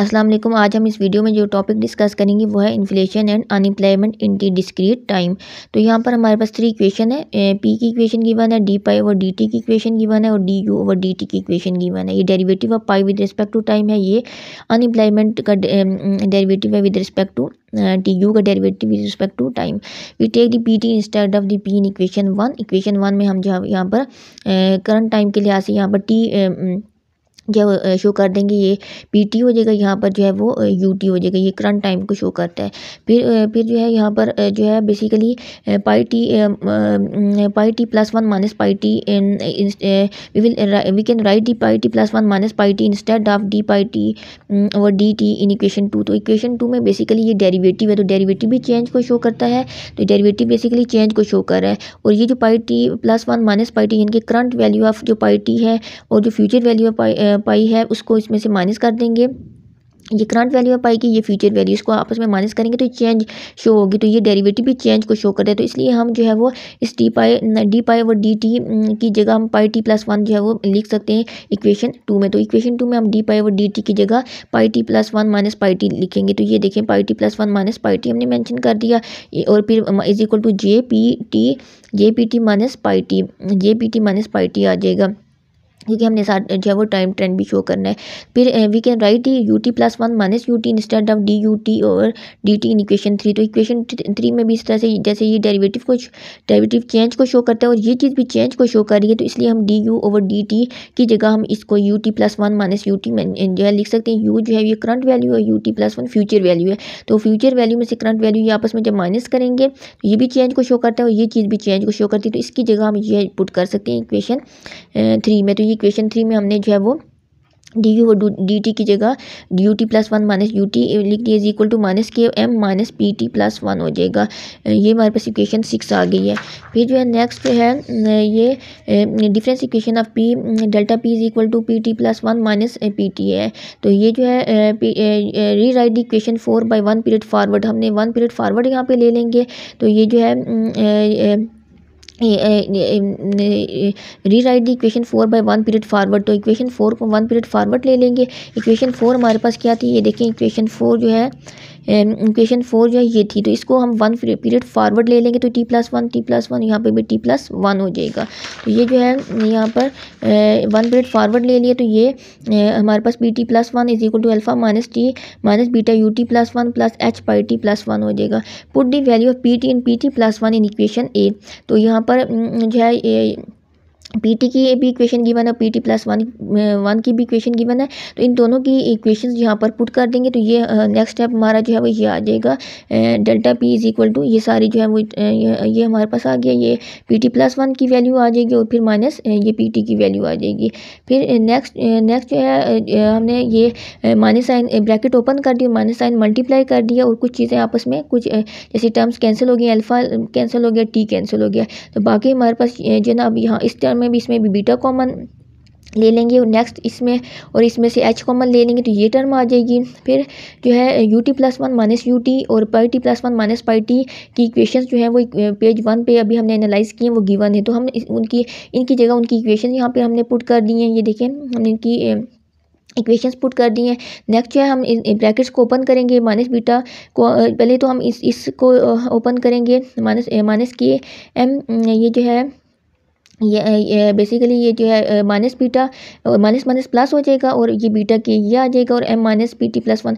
अस्सलाम वालेकुम आज हम इस वीडियो में जो टॉपिक डिस्कस करेंगे वो है inflation and unemployment in the discrete time तो यहाँ पर हमारे पास थ्री इक्वेशन है पी की इक्वेशन गिवन है D pi over D T की इक्वेशन गिवन है और D U over D T की इक्वेशन गिवन है ये derivative of pi with respect to time है ये अनएम्प्लॉयमेंट का डेरिवेटिव है with respect to T U का derivative with respect to time we take the P T instead of D P in equation one equation one में हम जहाँ यहाँ पर करंट टाइम के लिहाज से यहाँ पर टी क्या शो कर देंगे ये पी टी हो जाएगा यहाँ पर जो है वो यू टी हो जाएगा ये करंट टाइम को शो करता है फिर फिर जो है यहाँ पर जो है basically pi T pi T plus one minus pi T we will we can write D pi T plus one minus pi T instead of D pi T और D T in equation two तो equation two में basically ये derivative है तो derivative भी change को show करता है तो डेरीवेटिव बेसिकली चेंज को शो कर रहा है और ये जो pi T plus one minus pi T इनके करंट वैल्यू ऑफ जो पाई टी है और जो future value of pi pi है उसको इसमें से माइनस कर देंगे ये करंट वैल्यू है पाई की ये फ्यूचर वैल्यू इसको आपस में माइनस करेंगे तो चेंज शो होगी तो ये डेरिवेटिव भी चेंज को शो करता है तो इसलिए हम जो है वो इस डी पाई डी पाई और डी टी की जगह हम पाई टी प्लस वन जो है वो लिख सकते हैं इक्वेशन टू में तो इक्वेशन टू में हम डी पाई और डी टी की जगह pi T plus one minus pi T लिखेंगे तो ये देखें pi T plus one minus pi T हमने मैंशन कर दिया और फिर is equal to J P T J P T minus pi T J P T minus pi T आ जाएगा क्योंकि हमने साथ जो है वो टाइम ट्रेंड भी शो करना है फिर we can write U T plus one minus U T instant of D U T और D T in equation three तो इक्वेशन थ्री में भी इस तरह से जैसे ये डेरिवेटिव को डेरिवेटिव चेंज को शो करता है और ये चीज़ भी चेंज को शो कर रही है तो इसलिए हम D U over D T की जगह हम इसको U T plus one minus U T जो है लिख सकते हैं यू जो है ये करंट वैल्यू है U T plus one future value है तो फ्यूचर वैल्यू में से करंट वैल्यू ये आपस में जब माइनस करेंगे तो ये भी चेंज को शो करता है और ये चीज़ भी चेंज को शो करती है तो इसकी जगह हम ये पुट कर सकते हैं इक्वेशन थ्री में तो ये इक्वेशन थ्री में हमने जो है वो डी यू डी टी की जगह D T plus one minus U T लिख दिया is equal to minus K M minus P T plus one हो जाएगा ये हमारे पास इक्वेशन सिक्स आ गई है फिर जो है नेक्स्ट जो है ये difference equation of P delta P is equal to P T plus one minus P T है तो ये जो है rewrite the equation four by one period forward हमने वन पीरियड फारवर्ड यहाँ पे ले लेंगे तो ये जो है rewrite the equation four by one period forward तो इक्वेशन फोर को वन पीरियड फारवर्ड ले लेंगे इक्वेशन फोर हमारे पास क्या थी ये देखें इक्वेशन फोर जो है क्वेश्चन फोर जो है ये थी तो इसको हम वन पीरियड फारवर्ड ले लेंगे तो T plus one T plus one यहाँ पर भी टी प्लस वन हो जाएगा तो ये जो है यहाँ पर वन पीरियड फारवर्ड ले लिए तो ये हमारे पास B T plus one is equal to alpha minus T minus beta U T plus one plus H pi T plus one हो जाएगा put the value of P T in P T plus one in equation A तो यहाँ पर जो है P T की भी equation given है P T plus one one की भी इक्वेशन गिवन है तो इन दोनों की इक्वेशन यहाँ पर पुट कर देंगे तो ये नेक्स्ट स्टेप हमारा जो है वो ये आ जाएगा delta P is equal to ये सारी जो है वो ये हमारे पास आ गया ये पी टी प्लस वन की वैल्यू आ जाएगी और फिर माइनस ये पी टी की वैल्यू आ जाएगी फिर नेक्स्ट नेक्स्ट जो है हमने ये माइनस साइन ब्रैकेट ओपन कर दी और माइनस साइन मल्टीप्लाई कर दिया और कुछ चीज़ें आपस में कुछ जैसे टर्म्स कैंसिल हो गए अल्फ़ा कैंसिल हो गया टी कैंसिल हो गया तो बाकी हमारे पास अब यहाँ इस टर्म में भी इसमें भी बीटा कॉमन ले लेंगे और नेक्स्ट इसमें और इसमें से एच कॉमन ले लेंगे तो ये टर्म आ जाएगी फिर जो है U T plus one minus U T और pi T plus one minus pi T की इक्वेशन जो है वो पेज वन पे अभी हमने एनालाइज किए हैं वो गिवन है तो हम उनकी इनकी जगह उनकी इक्वेशन यहाँ पे हमने पुट कर दी हैं ये देखें हमने इनकी इक्वेशंस पुट कर दी हैं नेक्स्ट जो है हम ब्रैकेट्स को ओपन करेंगे माइनस बीटा को पहले तो हम इस इसको ओपन करेंगे माइनस माइनस के एम ये जो है ये ये बेसिकली ये जो है minus beta minus minus plus हो जाएगा और ये बीटा के ये आ जाएगा और M minus B T plus one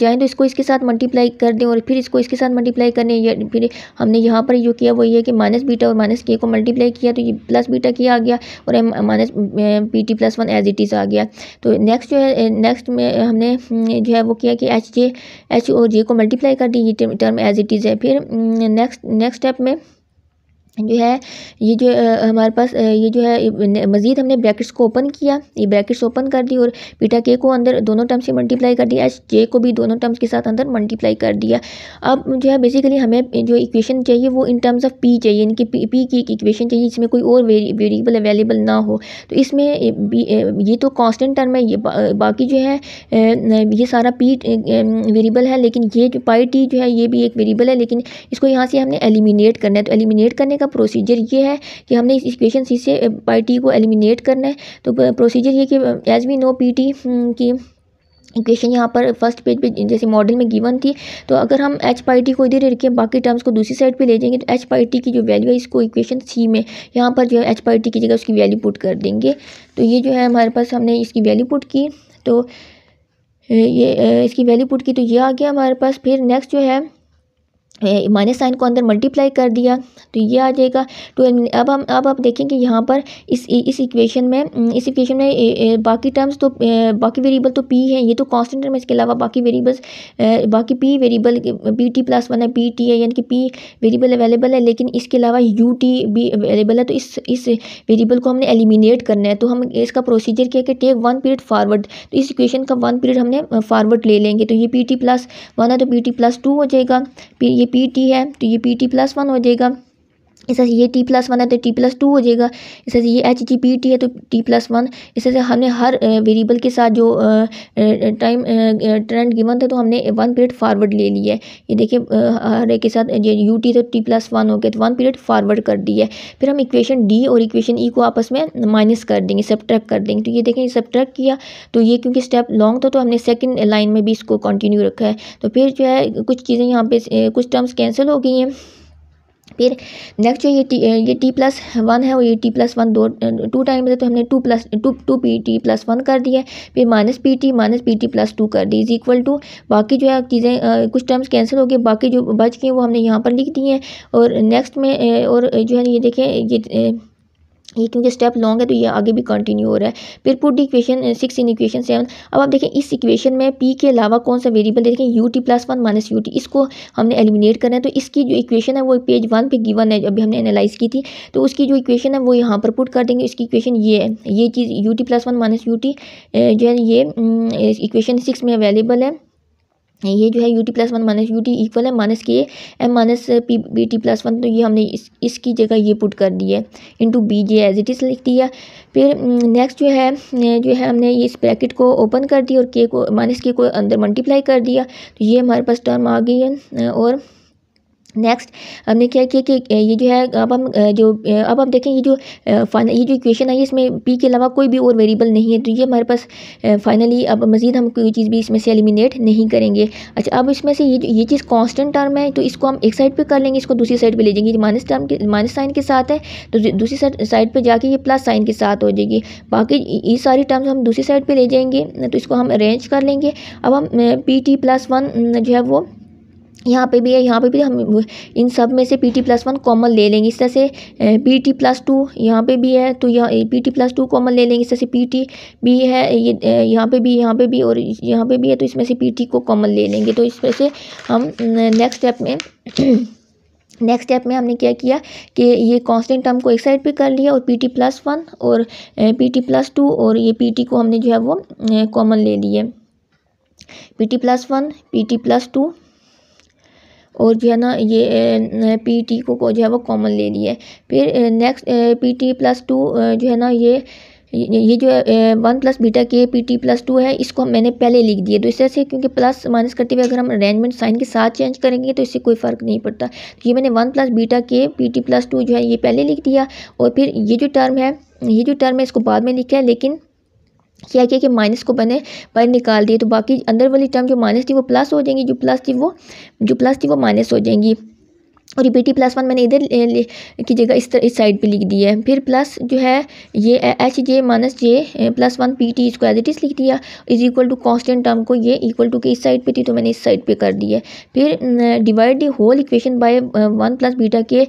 चाहें तो इसको इसके साथ मल्टीप्लाई कर दें और फिर इसको इसके साथ मल्टीप्लाई करने या फिर हमने यहाँ पर जो किया वो ये कि माइनस बीटा और माइनस के को मल्टीप्लाई किया तो ये प्लस बीटा किया आ गया और M minus B T plus one as it is आ गया तो नेक्स्ट जो है नेक्स्ट में हमने हम्म, जो है वो किया कि एच जे एच और जे को मल्टीप्लाई कर दी ये टर्म एज इट इज़ है फिर नेक्स्ट नेक्स्ट स्टेप में जो है ये जो हमारे पास ये जो है मज़ीद हमने ब्रैकेट्स को ओपन किया ये ब्रैकेट्स ओपन कर दी और बीटा के को अंदर दोनों टर्म से मल्टीप्लाई कर दिया एच जे को भी दोनों टर्म्स के साथ अंदर मल्टीप्लाई कर दिया अब जो है बेसिकली हमें जो इक्वेशन चाहिए वो इन टर्म्स ऑफ पी चाहिए इनकी पी, पी की एक इक्वेशन चाहिए जिसमें कोई और वेरिएबल अवेलेबल ना हो तो इसमें ये तो कॉन्स्टेंट टर्म है ये बाकी जो है ये सारा पी वेरिएबल है लेकिन ये जो पाई टी जो है ये भी एक वेरिएबल है लेकिन इसको यहाँ से हमने एलिमिनेट करना है तो एलिमिनेट करने का प्रोसीजर ये है कि हमने इस इक्वेशन सी से पाई टी को एलिमिनेट करना है तो प्रोसीजर ये कि as we know P T की इक्वेशन यहाँ पर फर्स्ट पेज पे जैसे मॉडल में गिवन थी तो अगर हम एच पाई टी को इधर रखें बाकी टर्म्स को दूसरी साइड पे ले जाएंगे तो एच पाई टी की जो वैल्यू है इसको इक्वेशन सी में यहाँ पर जो है एच पाई टी की जगह उसकी वैल्यू पुट कर देंगे तो ये जो है हमारे पास हमने इसकी वैल्यू पुट की तो ये इसकी वैल्यू पुट की तो ये आ गया हमारे पास फिर नेक्स्ट जो है माइनस साइन को अंदर मल्टीप्लाई कर दिया तो ये आ जाएगा तो अब हम अब आप देखेंगे यहाँ पर इस इस इक्वेशन में इस इक्वेशन में बाकी टर्म्स तो बाकी वेरिएबल तो पी है ये तो कांस्टेंट टर्म इसके अलावा बाकी वेरिएबल्स बाकी P variable P T plus one है पी टी है यानी कि पी वेरिएबल अवेलेबल है लेकिन इसके अलावा यू टी भी अवेलेबल है तो इस इस वेरिएबल को हमने एलिमिनेट करना है तो हम इसका प्रोसीजर क्या है कि टेक वन पीरियड फारवर्ड तो इस इक्वेशन का वन पीरियड हमने फारवर्ड ले लेंगे तो ये पी टी प्लस वन है तो पी टी प्लस टू हो जाएगा ये पी टी है तो ये पी टी प्लस वन हो जाएगा इससे ये टी प्लस वन है तो टी प्लस टू हो जाएगा इससे ये एच जी पी टी है तो टी प्लस वन इससे हमने हर वेरिएबल के साथ जो टाइम ट्रेंड गिवन था तो हमने वन पीरियड फारवर्ड ले लिया है ये देखिए हर एक के साथ ये यू टी तो टी प्लस वन हो गया तो वन पीरियड फारवर्ड कर दिया है फिर हम इक्वेशन डी और इक्वेशन ई e को आपस में माइनस कर देंगे ट्रैक कर देंगे तो ये देखें ट्रैक किया तो ये क्योंकि स्टेप लॉन्ग था तो हमने सेकेंड लाइन में भी इसको कंटिन्यू रखा है तो फिर जो है कुछ चीज़ें यहाँ पर कुछ टर्म्स कैंसिल हो गई हैं फिर नेक्स्ट जो ये टी ये टी प्लस वन है और ये टी प्लस वन दो टू टाइम्स है तो हमने two plus two two P T plus one कर दिया फिर minus P T minus P T plus two कर दी इज इक्वल टू बाकी जो है चीज़ें कुछ टर्म्स कैंसिल हो गए बाकी जो बच गए वो हमने यहाँ पर लिख दी हैं और नेक्स्ट में और जो है ये देखें ये ये क्योंकि स्टेप लॉन्ग है तो ये आगे भी कंटिन्यू हो रहा है फिर put the equation six in equation seven अब आप देखें इस इक्वेशन में पी के अलावा कौन सा वेरिएबल देखें U T plus one minus U T इसको हमने एलिमिनेट करना है तो इसकी जो इक्वेशन है वो पेज वन पे गिवन है अभी हमने एनालाइज की थी तो उसकी जो इक्वेशन है वो यहाँ पर पुट कर देंगे इसकी इक्वेशन ये है ये चीज़ U T plus one minus U T जो है ये mm, इक्वेशन सिक्स में अवेलेबल है ये जो है U T plus one minus U T equal है minus K M minus P B T plus one तो ये हमने इस इसकी जगह ये पुट कर दी है into B J as it is लिख दिया फिर नेक्स्ट हम्म, जो है जो है हमने ये इस ब्रैकेट को ओपन कर दिया और के को माइनस के को अंदर मल्टीप्लाई कर दिया तो ये हमारे पास टर्म आ गई है और नेक्स्ट हमने क्या किया कि ये जो है अब हम जो अब हम देखें ये जो ये जो इक्वेशन है इसमें पी के अलावा कोई भी और वेरिएबल नहीं है तो ये हमारे पास फाइनली अब मज़ीद हम कोई चीज़ भी इसमें से एलिमिनेट नहीं करेंगे अच्छा अब इसमें से ये ये चीज़ कांस्टेंट टर्म है तो इसको हम एक साइड पर कर लेंगे इसको दूसरी साइड पर ले जाएंगे माइनस टर्म के माइनस साइन के साथ है तो दूसरी साइड पर जाके ये प्लस साइन के साथ हो जाएगी बाकी ये सारी टर्म्स हम दूसरी साइड पर ले जाएंगे तो इसको हम अरेंज कर लेंगे अब हम पी टी प्लस वन जो है वो यहाँ पे भी है यहाँ पे भी हम इन सब में से P T plus one common ले लेंगे इस तरह से पी टी प्लस टू यहाँ पे भी है तो यहाँ P T plus two common ले लेंगे इस तरह से पी टी भी है ये यहाँ पे भी यहाँ पे भी और यहाँ पे भी है तो इसमें से पी टी को कॉमन ले लेंगे तो इस तरह से हम नेक्स्ट स्टेप में नेक्स्ट स्टेप में हमने क्या किया कि ये कांस्टेंट टर्म को एक साइड पे कर लिया और पी टी प्लस वन और पी टी प्लस टू और ये पी टी को हमने जो है वो कॉमन ले लिए T plus one P T plus two और जो है ना ये पी टी e को जो है वो कॉमन ले लिया है फिर next P T plus two जो है ना ये ये जो है one plus beta K P T plus two है इसको मैंने पहले लिख दिया तो इस तरह से क्योंकि प्लस माइनस करते हुए अगर हम अरेंजमेंट साइन के साथ चेंज करेंगे तो इससे कोई फ़र्क नहीं पड़ता तो ये मैंने one plus beta K P T plus two जो है ये पहले लिख दिया और फिर ये जो टर्म है ये जो टर्म है इसको बाद में लिखा है लेकिन क्या किया कि माइनस को बने पर निकाल दिए तो बाकी अंदर वाली टर्म जो माइनस थी वो प्लस हो जाएंगी जो प्लस थी वो जो प्लस थी वो माइनस हो जाएंगी और ये बी टी प्लस वन मैंने इधर की जगह इस तरह इस साइड पे लिख दी है फिर प्लस जो है ये H J minus J plus one P T इसको एज इट इज़ लिख दिया is equal to constant term को ये इक्वल टू के इस साइड पे थी तो मैंने इस साइड पे कर दी है फिर divide the whole equation by one plus beta K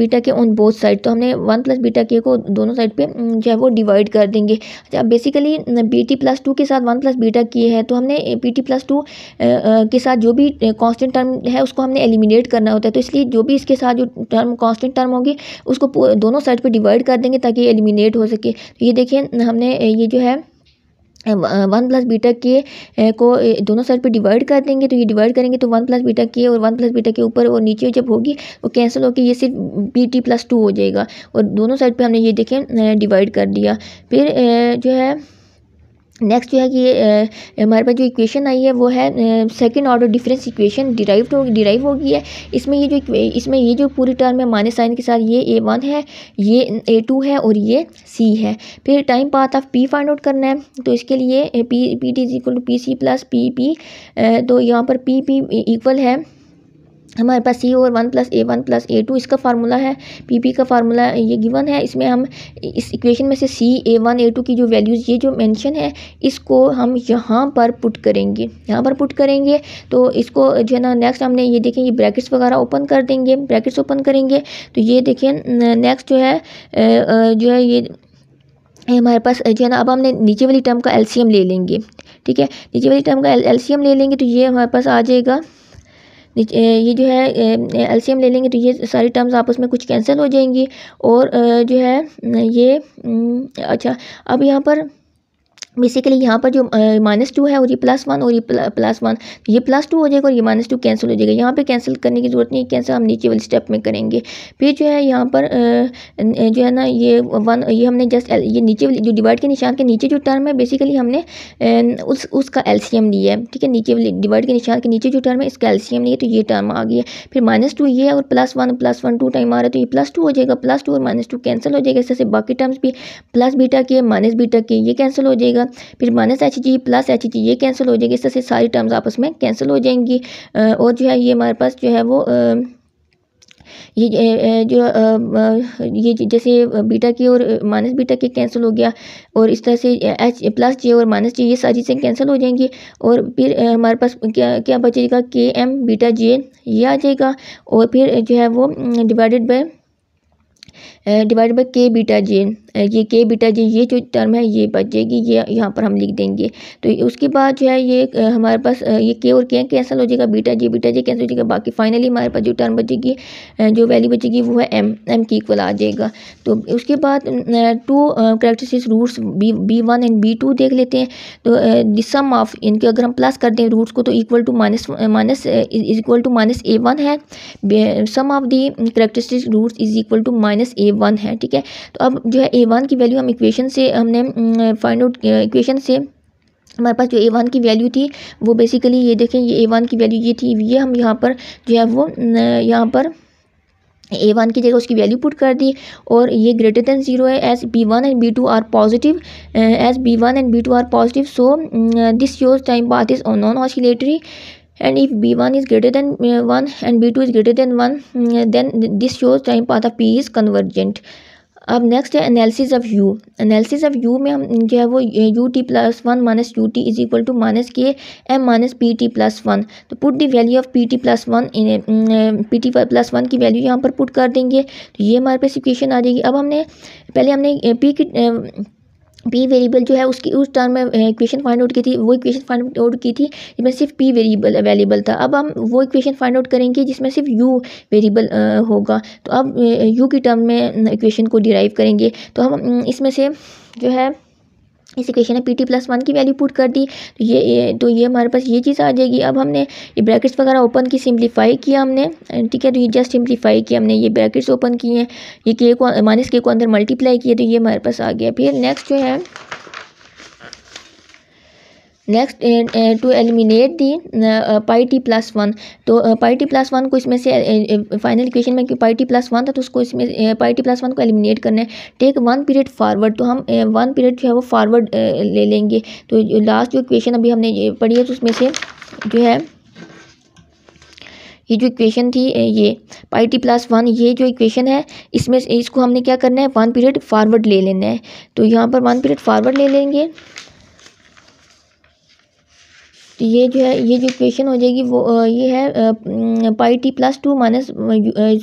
beta K on both side तो हमने वन प्लस बीटा के को दोनों साइड पर जो है वो डिवाइड कर देंगे अच्छा basically B T plus two के साथ वन प्लस बीटा किए है तो हमने पी टी प्लस टू के साथ जो भी कॉन्स्टेंट टर्म है उसको हमने एलिमिनेट करना होता है तो इसलिए जो भी इसके साथ जो टर्म कॉन्स्टेंट टर्म होगी उसको दोनों साइड पर डिवाइड कर देंगे ताकि एलिमिनेट हो सके तो ये देखिए हमने ये जो है वन प्लस बीटा के को दोनों साइड पे डिवाइड कर देंगे तो ये डिवाइड करेंगे तो वन प्लस बीटा के और वन प्लस बीटा के ऊपर और नीचे जब होगी वो कैंसिल होकर ये सिर्फ बी टी प्लस टू हो जाएगा और दोनों साइड पे हमने ये देखें डिवाइड कर दिया फिर जो है नेक्स्ट जो है कि हमारे पास जो इक्वेशन आई है वो है second order difference equation derive होगी डिराइव होगी है इसमें ये जो इसमें ये जो पूरी टर्म है माइनस साइन के साथ ये ए वन है ये ए टू है और ये सी है फिर time path of P find out करना है तो इसके लिए P P T is equal to P C plus P P तो यहाँ पर पी पी इक्वल है हमारे पास सी और one plus A one plus A two इसका फार्मूला है पी पी का फार्मूला ये गिवन है इसमें हम इस इक्वेशन में से सी ए वन ए टू की जो वैल्यूज़ ये जो मेंशन है इसको हम यहाँ पर पुट करेंगे यहाँ पर पुट करेंगे तो इसको जो है ना नेक्स्ट हमने ये देखें ये ब्रैकेट्स वगैरह ओपन कर देंगे ब्रैकेट्स ओपन करेंगे तो ये देखें नेक्स्ट जो है जो है ये हमारे पास जो है ना अब हमने नीचे वाली टर्म का एलसीएम ले लेंगे ठीक है नीचे वाली टर्म का एलसीएम ले लेंगे तो ये हमारे पास आ जाएगा ये जो है एलसीएम ले लेंगे तो ये सारी टर्म्स आपस में कुछ कैंसिल हो जाएंगी और जो है ये हम्म, अच्छा अब यहाँ पर बेसिकली यहाँ पर जो माइनस टू है और ये प्लस वन और ये प्लस वन तो ये प्लस टू हो जाएगा और ये माइनस टू कैंसिल हो जाएगा यहाँ पे कैंसिल करने की ज़रूरत नहीं है कैंसिल हम नीचे वाले स्टेप में करेंगे फिर जो है यहाँ पर जो है ना ये वन ये हमने जस्ट ये नीचे वाली जो डिवाइड के निशान के नीचे जो टर्म है बेसिकली हमने उस उसका एल्शियम लिया है ठीक है नीचे वाली डिवाइड के निशान के नीचे जो टर्म है इसका एल्शियम लिया तो ये टर्म आ गई है फिर माइनस टू ये है और plus one plus one two time आ रहा है तो ये प्लस टू हो जाएगा प्लस टू और माइनस टू कैंसिल हो जाएगा इससे बाकी टर्म्स भी plus beta K minus beta K ये कैंसिल हो जाएगा जाएगा फिर minus H G plus H G ये कैंसिल हो जाएगी इस तरह से सारी टर्म्स आपस में कैंसिल हो जाएंगी और जो है ये हमारे पास जो है वो ये जो ये जैसे बीटा के और माइनस बीटा के कैंसिल हो गया और इस तरह से एच प्लस जे और माइनस जे ये सारी चीज़ें कैंसिल हो जाएंगी और फिर हमारे पास क्या क्या बचेगा के एम बीटा जे ये आ जाएगा और फिर जो है वो divided by divide by K beta J ये के बीटा जी ये जो टर्म है ये बच जाएगी ये यहाँ पर हम लिख देंगे तो उसके बाद जो है ये हमारे पास ये के और के कैंसिल हो जाएगा beta G beta G cancel हो जाएगा बाकी फाइनली हमारे पास जो टर्म बचेगी जो वैल्यू बचेगी वो है एम एम की इक्वल आ जाएगा तो उसके बाद two characteristics roots B B one and B two देख लेते हैं तो सम ऑफ इनके अगर हम प्लस कर दें रूट्स को तो equal to minus minus is equal to minus A one है sum of the characteristics roots is equal to minus A one है ठीक है तो अब जो है ए वन की वैल्यू हम इक्वेशन से हमने फाइंड आउट इक्वेशन से हमारे पास जो ए वन की वैल्यू थी वो बेसिकली ये देखें ये ए वन की वैल्यू ये थी ये हम यहाँ पर जो है वो यहाँ पर ए वन की जगह उसकी वैल्यू पुट कर दी और ये ग्रेटर देन जीरो है as B one and B two are positive as B one and B two are positive so this your time path is non oscillatory and if B one is greater than one and B two is greater than one then this your time path of P is convergent अब next है analysis of U analysis of U में हम जो है वो you T plus one minus U T is equal to minus K M minus P T plus one तो put the value of P T plus one P T plus one की value यहाँ पर put कर देंगे तो ये हमारे पास इक्वेशन आ जाएगी अब हमने पहले हमने पी की पी वेरिएबल जो है उसकी उस टर्म में इक्वेशन फाइंड आउट की थी वो इक्वेशन फाइंड आउट की थी जिसमें सिर्फ पी वेरिएबल अवेलेबल था अब हम वो इक्वेशन फाइंड आउट करेंगे जिसमें सिर्फ यू वेरिएबल होगा तो अब यू की टर्म में इक्वेशन को डिराइव करेंगे तो हम इसमें से जो है इस इक्वेशन है पी टी प्लस वन की वैल्यू पुट कर दी तो ये, ये तो ये हमारे पास ये चीज़ आ जाएगी अब हमने ये ब्रैकेट्स वगैरह ओपन की सिंप्लीफाई किया हमने ठीक है तो ये जस्ट सिंप्लीफाई किया हमने ये ब्रैकेट्स ओपन किए हैं ये के को माइनस के को अंदर मल्टीप्लाई किए तो ये हमारे पास आ गया फिर नेक्स्ट जो है next to eliminate the pi T plus one तो पाई टी प्लस वन को इसमें से फाइनल eh, इक्वेशन eh, में पाई टी प्लस वन था तो उसको इसमें पाई टी प्लस वन को एलिमिनेट करना है टेक वन पीरियड फारवर्ड तो हम वन eh, पीरियड जो है वो फॉरवर्ड ले लेंगे तो लास्ट जो इक्वेशन अभी हमने पढ़ी है तो उसमें से जो है ये जो इक्वेशन थी ये पाई टी प्लस वन ये जो इक्वेशन है इसमें इसको हमने क्या करना है वन पीरियड फारवर्ड ले लेना है तो यहाँ पर वन पीरियड फारवर्ड ले लेंगे ये जो है ये जो इक्वेशन हो जाएगी वो ये है pi T plus two minus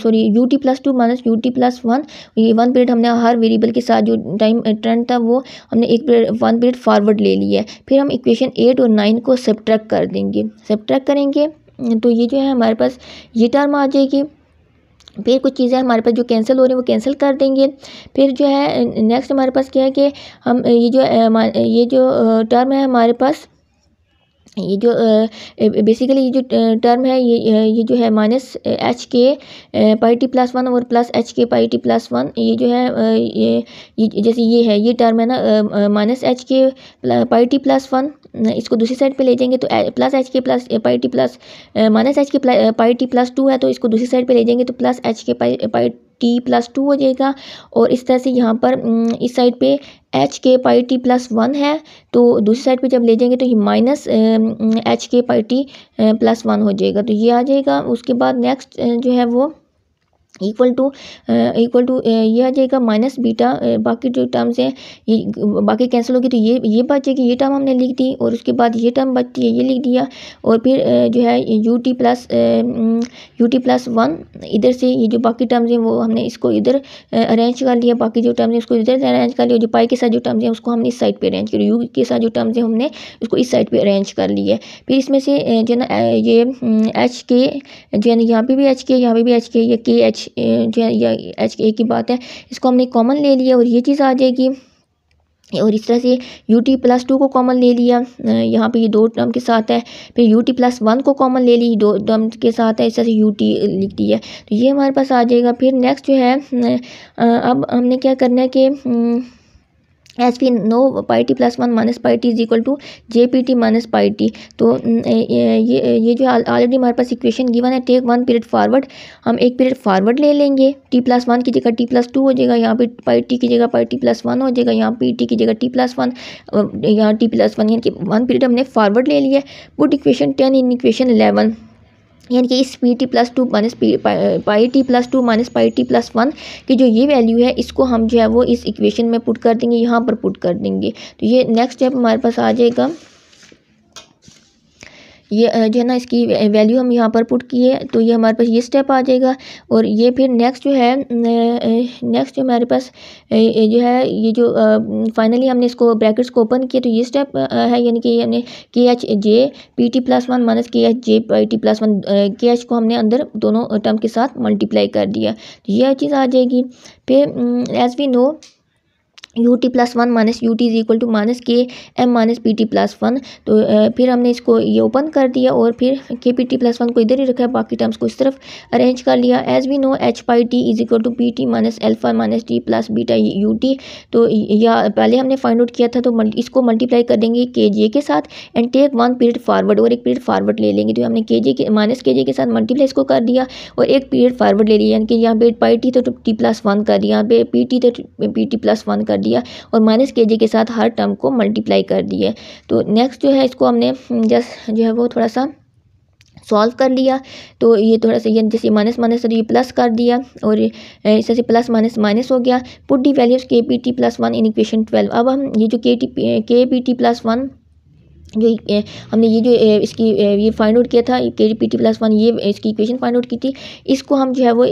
sorry U T plus two minus U T plus one ये वन पीरियड हमने हर वेरिएबल के साथ जो टाइम ट्रेंड था वो हमने एक पीरियड वन पीरियड फारवर्ड ले लिया है फिर हम इक्वेशन एट और नाइन को सब्ट्रैक्ट कर देंगे सब्ट्रैक्ट करेंगे तो ये जो है हमारे पास ये टर्म आ जाएगी फिर कुछ चीज़ें हमारे पास जो कैंसिल हो रही हैं वो कैंसिल कर देंगे फिर जो है नेक्स्ट हमारे पास क्या है कि हम ये जो ये जो टर्म है हमारे पास ये जो बेसिकली ये जो टर्म है ये ये जो है minus H K pi T plus one और plus H K pi T plus one ये जो है ये, ये जैसे ये है ये टर्म है ना minus H K pi T plus one इसको दूसरी साइड पे ले जाएंगे तो plus H K plus pi T plus minus H K pi T plus two है तो इसको दूसरी साइड पे ले जाएंगे तो plus H K pi pi T plus two हो जाएगा और इस तरह से यहाँ पर इस साइड पे H K pi T plus one है तो दूसरी साइड पे जब ले जाएंगे तो ये minus H K pi T plus one हो जाएगा तो ये आ जाएगा उसके बाद नेक्स्ट जो है वो इक्वल टू इक्वल टू ये आ जाएगा माइनस बीटा uh, बाकी जो टर्म्स हैं ये बाकी कैंसिल होगी तो ये ये बात जाएगी ये टर्म हमने लिख दी और उसके बाद ये टर्म बचती है ये लिख दिया और फिर uh, जो है U T plus U T plus one इधर से ये जो बाकी टर्म्स हैं वो हमने इसको इधर अरेंज uh, कर लिया बाकी जो टर्म्स हैं उसको इधर अरेंज कर लिया जो पाई के साथ जो टर्म्स हैं उसको हमने इस साइड पर अरेंज करी यू के साथ जो टर्म्स हैं हमने उसको इस साइड पर अरेंज कर लिया फिर इसमें से जो है ना ये एच mm, के जो है ना यहाँ पर भी एच के यहाँ पर भी एच के या के एच एच या एच ए की बात है इसको हमने कॉमन ले लिया और ये चीज़ आ जाएगी और इस तरह से यू टी प्लस टू को कॉमन ले लिया यहाँ पे ये दो टर्म के साथ है फिर यू टी प्लस वन को कॉमन ले ली दो टर्म के साथ है इस तरह से यू टी लिख दी है तो ये हमारे पास आ जाएगा फिर नेक्स्ट जो है अब हमने क्या करना है कि hmm, as we know pi T plus one minus pi T is equal to J P T minus pi T तो ये ये जो ऑलरेडी हमारे पास इक्वेशन गिवन है टेक वन पीरियड फारवर्ड हम एक पीरियड फारवर्ड ले लेंगे टी प्लस वन की जगह टी प्लस टू हो जाएगा यहाँ पे पाई टी की जगह पाई टी प्लस वन हो जाएगा यहाँ पी टी की जगह टी प्लस वन यहाँ टी प्लस वन यानी कि वन पीरियड हमने फारवर्ड ले लिया put equation ten in equation eleven यानी कि इस P T plus two minus P pi T plus two minus pi T plus one की जो ये वैल्यू है इसको हम जो है वो इस इक्वेशन में पुट कर देंगे यहाँ पर पुट कर देंगे तो ये नेक्स्ट स्टेप हमारे पास आ जाएगा ये जो है ना इसकी वैल्यू हम यहाँ पर पुट किए तो ये हमारे पास ये स्टेप आ जाएगा और ये फिर नेक्स्ट जो है नेक्स्ट जो हमारे पास जो है ये जो फाइनली हमने इसको ब्रैकेट्स को ओपन किया तो ये स्टेप है यानी कि हमने K H J P T plus one minus K H J P T plus one K H को हमने अंदर दोनों टर्म के साथ मल्टीप्लाई कर दिया तो यह चीज़ आ जाएगी फिर as we know U T plus one minus U T is equal to minus K M minus P T plus one तो फिर हमने इसको ये ओपन कर दिया और फिर के पी टी प्लस वन को इधर ही रखा है बाकी टर्म्स को इस तरफ अरेंज कर लिया as we know H pi T is equal to P T minus alpha minus T plus beta U T तो या पहले हमने फाइंड आउट किया था तो इसको मल्टीप्लाई कर देंगे के जे के साथ and take one period forward और एक पीरियड फारवर्ड ले लेंगे तो हमने के जे के माइनस के जे के साथ मल्टीप्लाई इसको कर दिया और एक पीरियड फारवर्ड ले लिया यानी कि यहाँ पे पाई टी तो टी प्लस वन कर दिया यहाँ पे पी टी तो पी टी प्लस वन कर दिया दिया और माइनस के के साथ हर टर्म को मल्टीप्लाई कर दिया तो नेक्स्ट जो है इसको हमने जस्ट हम्म, जो है वो थोड़ा सा सॉल्व कर लिया तो ये थोड़ा सा ये जैसे माइनस माइनस तो ये प्लस कर दिया और इस से प्लस माइनस माइनस हो गया put the values K P T plus one in equation twelve अब हम ये जो के टी के पी टी प्लस वन जो हमने ये जो इसकी ये फाइंड आउट किया था के पी टी प्लस वन ये इसकी इक्वेशन फाइंड आउट की थी इसको हम जो है वो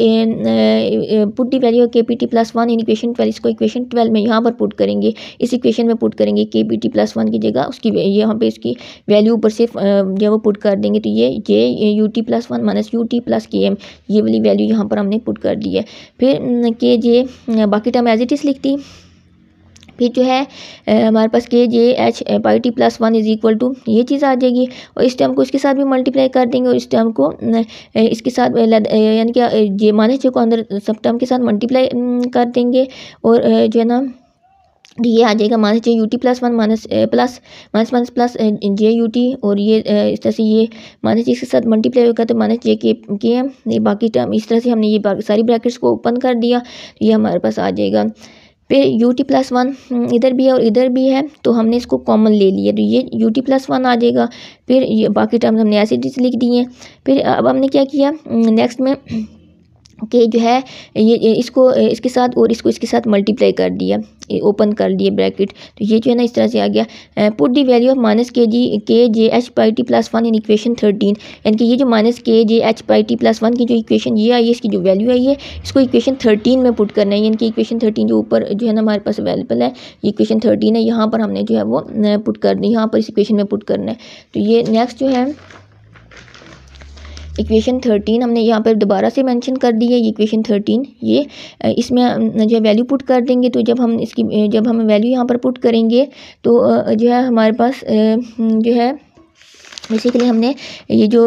put the value K P T plus one in equation twelve इसको इक्वेशन ट्वेल्व में यहाँ पर पुट करेंगे इस इक्वेशन में पुट करेंगे के पी टी प्लस वन की जगह उसकी यहाँ पे इसकी वैल्यू ऊपर से जो है वो पुट कर देंगे तो ये ये U T plus one minus U T plus K M ये वाली वैल्यू यहाँ पर हमने पुट कर दी है फिर के जे बाकी टाइम एज इट इज़ लिखती फिर जो है हमारे पास K J H pi T plus one is equal to ये चीज़ आ जाएगी और इस टर्म को इसके साथ भी मल्टीप्लाई कर देंगे और इस टर्म को इसके साथ यानी कि जे माइनस जे को अंदर सब टर्म के साथ मल्टीप्लाई कर देंगे और जो है ना तो ये आ जाएगा minus J U T plus one minus plus minus minus plus J U T और ये इस तरह से ये माइनस इसके साथ मल्टीप्लाई होगा तो माइनस जे के के एम ये बाकी टर्म इस तरह से हमने ये सारी ब्रैकेट्स को ओपन कर दिया तो ये हमारे पास आ जाएगा पे यू टी प्लस वन इधर भी है और इधर भी है तो हमने इसको कॉमन ले लिया तो ये यू टी प्लस वन आ जाएगा फिर ये बाकी टर्म्स हमने ऐसे लिख दिए फिर अब हमने क्या किया नेक्स्ट हम्म, में के जो है ये इसको इसके साथ और इसको इसके साथ मल्टीप्लाई कर दिया ओपन कर दिए ब्रैकेट तो ये जो है ना इस तरह से आ गया put the value of minus K G K J H pi T plus one in equation thirteen यानी कि ये जो minus K J H pi T plus one की जो इक्वेशन ये आई है इसकी जो वैल्यू आई है इसको इक्वेशन थर्टीन में पुट करना है यानी कि इक्वेशन थर्टीन जो ऊपर जो है ना हमारे पास अवेलेबल है ये इक्वेशन थर्टीन है यहाँ पर हमने जो है वो पुट करना है यहाँ पर इस इक्वेशन में पुट करना है तो ये नेक्स्ट जो है इक्वेशन थर्टीन हमने यहाँ पर दोबारा से मेंशन कर दी है ये इक्वेशन थर्टीन ये इसमें जो वैल्यू पुट कर देंगे तो जब हम इसकी जब हम वैल्यू यहाँ पर पुट करेंगे तो जो है हमारे पास हम्म, जो है बेसिकली हमने ये जो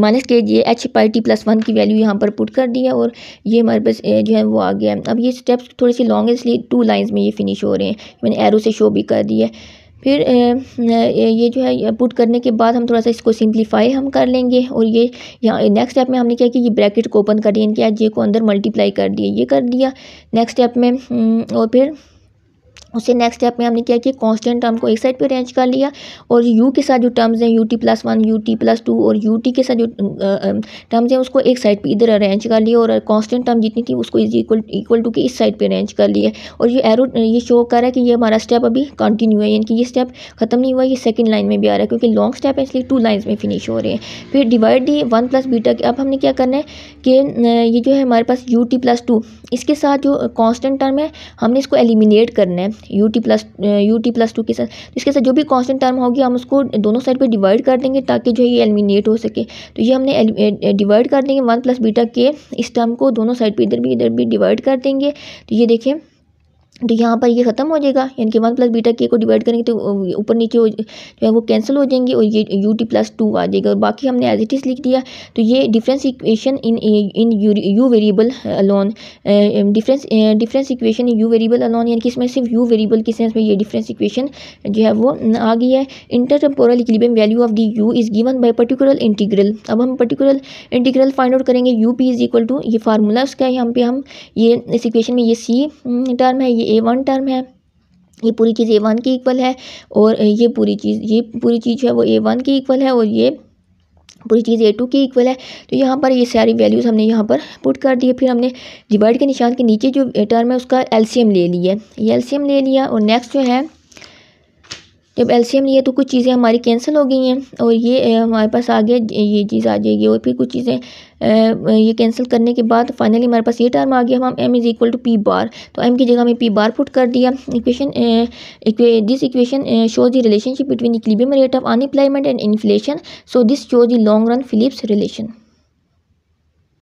माइनस के ये H pi T plus one की वैल्यू यहाँ पर पुट कर दी है और ये हमारे पास जो है वो आ गया अब ये स्टेप्स थोड़े से लॉन्ग है इसलिए टू लाइंस में ये फिनिश हो रहे हैं मैंने एरो से शो भी कर दिया है फिर ये जो है पुट करने के बाद हम थोड़ा सा इसको सिंप्लीफाई हम कर लेंगे और ये यहाँ नेक्स्ट स्टेप में हमने क्या किया कि ये ब्रैकेट को ओपन कर दिया इनके आज जे को अंदर मल्टीप्लाई कर दिया ये कर दिया नेक्स्ट स्टेप में हम्म, और फिर उससे नेक्स्ट स्टेप में हमने क्या किया कांस्टेंट टर्म को एक साइड पे अरेंज कर लिया और यू के साथ जो टर्म्स हैं U T plus one U T plus two और यू टी के साथ जो टर्म्स हैं उसको एक साइड पे इधर अरेंज कर लिया और कांस्टेंट टर्म जितनी थी उसको इज इक्वल इक्वल टू के इस साइड पे अरेंज कर लिया और ये एरो ये शो कर रहा है कि ये हमारा स्टेप अभी कंटिन्यू है यानी कि ये स्टेप खत्म नहीं हुआ ये सेकंड लाइन में भी आ रहा है क्योंकि लॉन्ग स्टेप है इसलिए टू लाइन्स में फिनिश हो रहे हैं फिर डिवाइड दिए वन प्लस बीटा अब हमने क्या करना है कि ये जो है हमारे पास यू टी प्लस टू इसके साथ जो कॉन्स्टेंट टर्म है हमने इसको एलिमिनेट करना है U T plus U T plus two के साथ तो इसके साथ जो भी कॉन्स्टेंट टर्म होगी हम उसको दोनों साइड पे डिवाइड कर देंगे ताकि जो है ये एलिमिनेट हो सके तो ये हमने डिवाइड uh, uh, कर देंगे वन प्लस बीटा के इस टर्म को दोनों साइड पे इधर भी इधर भी डिवाइड कर देंगे तो ये देखें तो यहाँ पर ये ख़त्म हो जाएगा यानी कि वन प्लस बीटा के को डिवाइड करेंगे तो ऊपर नीचे जो है वो कैंसिल हो जाएंगे और ये यू टी प्लस टू आ जाएगा और बाकी हमने एज इट इज़ लिख दिया तो ये difference equation in in U variable alone difference difference equation in U variable alone यानी कि इसमें सिर्फ यू वेरिएबल के सेंस में ये डिफरेंस इक्वेशन जो है वो आ गई है intertemporal equilibrium value of D U is given by particular integral अब हम पर्टिकुलर इंटीग्रल फाइंड आउट करेंगे U P is equal to ये फार्मूला उसका यहाँ पे हम ये इस इक्वेशन में ये सी टर्म है ये ए वन टर्म है ये पूरी चीज़ ए वन की इक्वल है और ये पूरी चीज़ ये पूरी चीज़ है वो ए वन की इक्वल है और ये पूरी चीज़ ए टू की इक्वल है तो यहाँ पर ये सारी वैल्यूज़ हमने यहाँ पर पुट कर दिए फिर हमने डिवाइड के निशान के नीचे जो टर्म है उसका एलसीएम ले लिया ये एलसीएम ले लिया और नेक्स्ट जो है जब एलसीएम लिया तो कुछ चीज़ें हमारी कैंसिल हो गई हैं और ये हमारे पास आ गया ये चीज़ आ जाएगी और फिर कुछ चीज़ें ये कैंसिल करने के बाद फाइनली हमारे पास ये टर्म आ गया हम M is equal to P bar तो एम की जगह हमें पी बार पुट कर दिया equation this equation shows the relationship between equilibrium rate of unemployment and inflation so this shows the long run Phillips relation